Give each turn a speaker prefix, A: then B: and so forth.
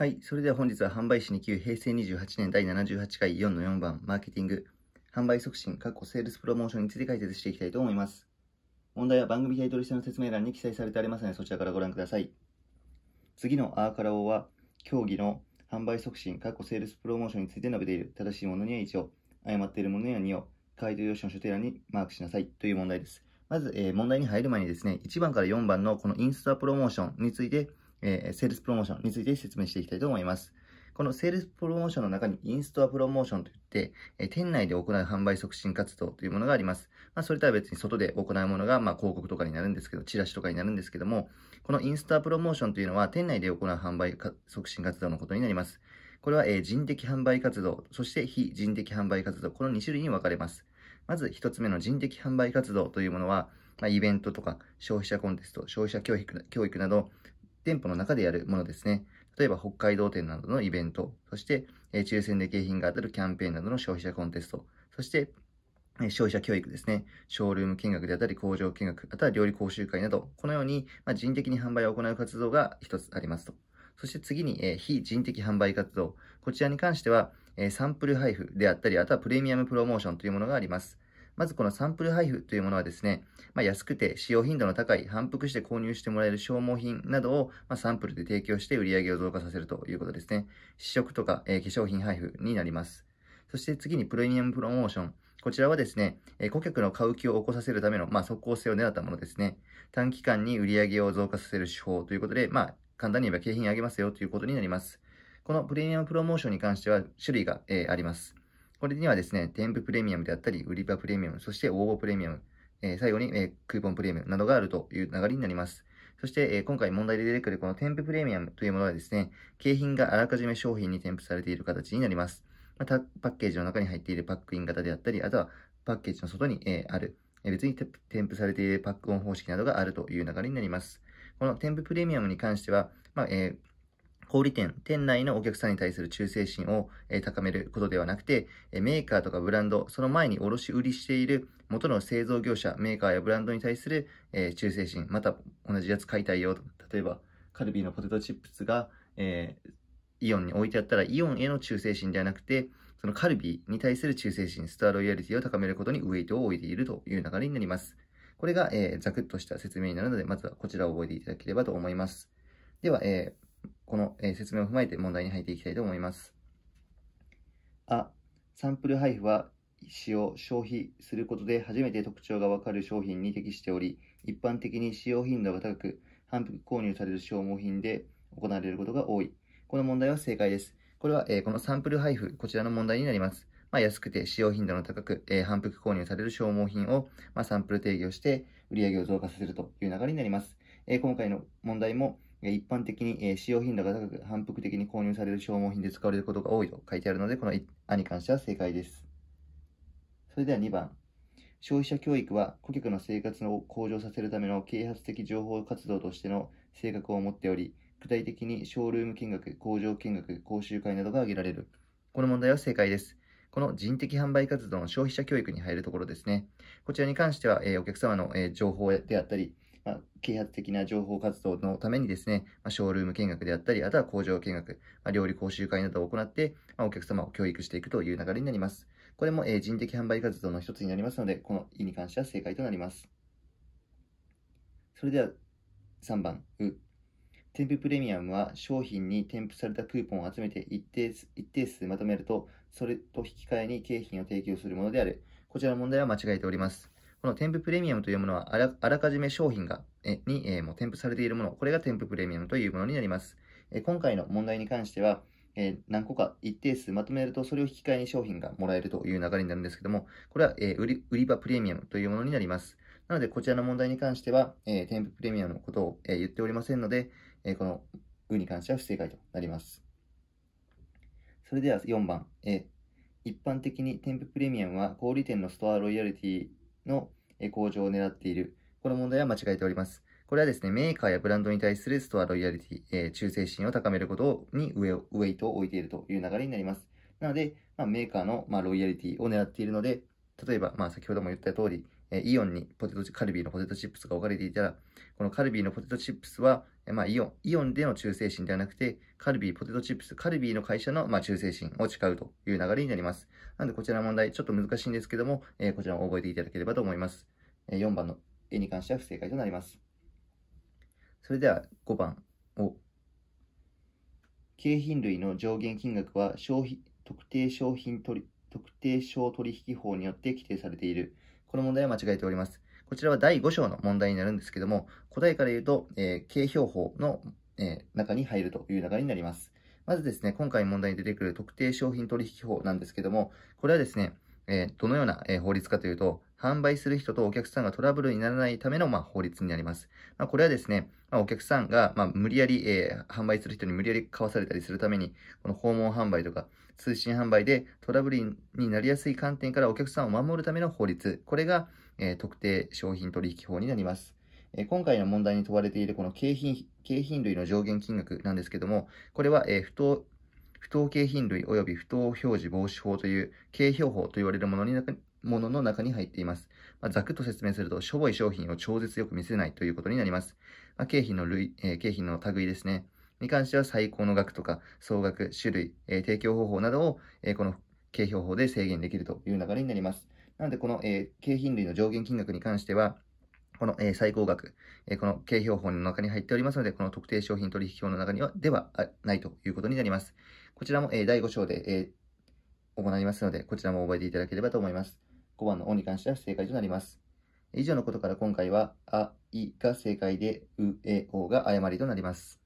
A: はい。それでは本日は販売士2級平成28年第78回4の4番マーケティング販売促進過去セールスプロモーションについて解説していきたいと思います。問題は番組タイトル下の説明欄に記載されてありますのでそちらからご覧ください。次のアーカラオは競技の販売促進過去セールスプロモーションについて述べている正しいものには1を誤っているものには2を回答用紙の書定欄にマークしなさいという問題です。まず、えー、問題に入る前にですね、1番から4番のこのインスタプロモーションについてえー、セールスプロモーションについて説明していきたいと思います。このセールスプロモーションの中にインストアプロモーションといって、え店内で行う販売促進活動というものがあります。まあ、それとは別に外で行うものが、まあ、広告とかになるんですけど、チラシとかになるんですけども、このインストアプロモーションというのは、店内で行う販売促進活動のことになります。これは、え人的販売活動、そして非人的販売活動、この2種類に分かれます。まず1つ目の人的販売活動というものは、まあ、イベントとか消費者コンテスト、消費者教育など、店舗の中でやるものですね。例えば北海道店などのイベント、そして、え抽選で景品が当たるキャンペーンなどの消費者コンテスト、そして、消費者教育ですね。ショールーム見学であったり、工場見学、あとは料理講習会など、このように、ま人的に販売を行う活動が一つありますと。そして次に、え非人的販売活動。こちらに関しては、サンプル配布であったり、あとはプレミアムプロモーションというものがあります。まずこのサンプル配布というものはですね、まあ、安くて使用頻度の高い反復して購入してもらえる消耗品などを、まサンプルで提供して売り上げを増加させるということですね。試食とか、えー、化粧品配布になります。そして次にプレミアムプロモーション。こちらはですね、え顧客の買う気を起こさせるための、まあ、即効性を狙ったものですね。短期間に売り上げを増加させる手法ということで、まあ、簡単に言えば景品あげますよということになります。このプレミアムプロモーションに関しては種類が、えー、あります。これにはですね、添付プレミアムであったり、売り場プレミアム、そして応募プレミアム、えー、最後に、えー、クーポンプレミアムなどがあるという流れになります。そして、えー、今回問題で出てくるこの添付プレミアムというものはですね、景品があらかじめ商品に添付されている形になります。また、パッケージの中に入っているパックイン型であったり、あとはパッケージの外に、えー、ある、えー、別に添付されているパックオン方式などがあるという流れになります。この添付プレミアムに関しては、まあえー小売店、店内のお客さんに対する忠誠心を、え高めることではなくて、えメーカーとかブランド、その前に卸売りしている元の製造業者、メーカーやブランドに対する、え忠誠心、また同じやつ買いたいよ。例えば、カルビーのポテトチップスが、えー、イオンに置いてあったら、イオンへの忠誠心ではなくて、そのカルビーに対する忠誠心、スターロイヤリティを高めることにウェイトを置いているという流れになります。これが、えー、ざくっとした説明になるので、まずはこちらを覚えていただければと思います。では、えーこの、え説明を踏まえて問題に入っていきたいと思います。あ、サンプル配布は使用、消費することで初めて特徴がわかる商品に適しており、一般的に使用頻度が高く、反復購入される消耗品で行われることが多い。この問題は正解です。これは、えー、このサンプル配布、こちらの問題になります。まあ、安くて使用頻度の高く、えー、反復購入される消耗品を、まあ、サンプル定義をして売り上げを増加させるという流れになります。えー、今回の問題も、一般的に使用頻度が高く反復的に購入される消耗品で使われることが多いと書いてあるので、この案に関しては正解です。それでは2番。消費者教育は顧客の生活を向上させるための啓発的情報活動としての性格を持っており、具体的にショールーム見学、工場見学、講習会などが挙げられる。この問題は正解です。この人的販売活動の消費者教育に入るところですね。こちらに関しては、えお客様の、え情報であったり、まあ、啓発的な情報活動のためにですね、まあ、ショールーム見学であったり、あとは工場見学、まあ、料理講習会などを行って、まあ、お客様を教育していくという流れになります。これも、えー、人的販売活動の一つになりますので、この意に関しては正解となります。それでは3番、う。添付プレミアムは商品に添付されたクーポンを集めて一定一定数まとめると、それと引き換えに景品を提供するものである。こちらの問題は間違えております。この添付プレミアムというものはあら、あらかじめ商品が、えに、えー、もう添付されているもの、これが添付プレミアムというものになります。え今回の問題に関しては、えー、何個か一定数まとめると、それを引き換えに商品がもらえるという流れになるんですけども、これは、えー、売り売り場プレミアムというものになります。なので、こちらの問題に関しては、えー、添付プレミアムのことを、え言っておりませんので、えこのうに関しては不正解となります。それでは4番、え一般的に添付プレミアムは小売店のストアロイヤリティの向上を狙っている。この問題は間違えております。これはですね、メーカーやブランドに対するストアロイヤリティ、えー、忠誠心を高めることにウェイトを置いているという流れになります。なので、まあ、メーカーの、まあ、ロイヤリティを狙っているので、例えば、まあ、先ほども言った通り、えー、イオンにポテトカルビーのポテトチップスが置かれていたら、このカルビーのポテトチップスは、まあ、イオン、イオンでの忠誠心ではなくて、カルビー、ポテトチップス、カルビーの会社の、まあ、忠誠心を誓うという流れになります。なので、こちらの問題、ちょっと難しいんですけども、えー、こちらも覚えていただければと思います。えー、4番の絵に関しては不正解となります。それでは、5番を。景品類の上限金額は消費、特定商品取特定商取引法によって規定されている。この問題は間違えております。こちらは第5章の問題になるんですけども、答えから言うと、えー、形表法の、えー、中に入るという流れになります。まずですね、今回問題に出てくる特定商品取引法なんですけども、これはですね、えー、どのような、え法律かというと、販売する人とお客さんがトラブルにならないための、まあ、法律になります。まあ、これはですね、まあ、お客さんが、ま無理やり、えー、販売する人に無理やり買わされたりするために、この訪問販売とか通信販売でトラブルになりやすい観点からお客さんを守るための法律、これが、え特定商品取引法になります。え今回の問題に問われているこの景品景品類の上限金額なんですけども、これは、え不当不当景品類及び不当表示防止法という景評法と言われるものにものの中に入っています。まざくっと説明すると、しょぼい商品を超絶よく見せないということになります。まあ、景品の類、えー、景品の類ですね。に関しては最高の額とか、総額、種類、えー、提供方法などを、えー、この景評法で制限できるという流れになります。なので、この、えー、景品類の上限金額に関しては、この、えー、最高額、えー、この景標法の中に入っておりますので、この特定商品取引法の中には、ではないということになります。こちらも、えー、第5章で、えー、行いますので、こちらも覚えていただければと思います。5番のおに関しては正解となります。以上のことから今回は、あ、いが正解で、う、え、おが誤りとなります。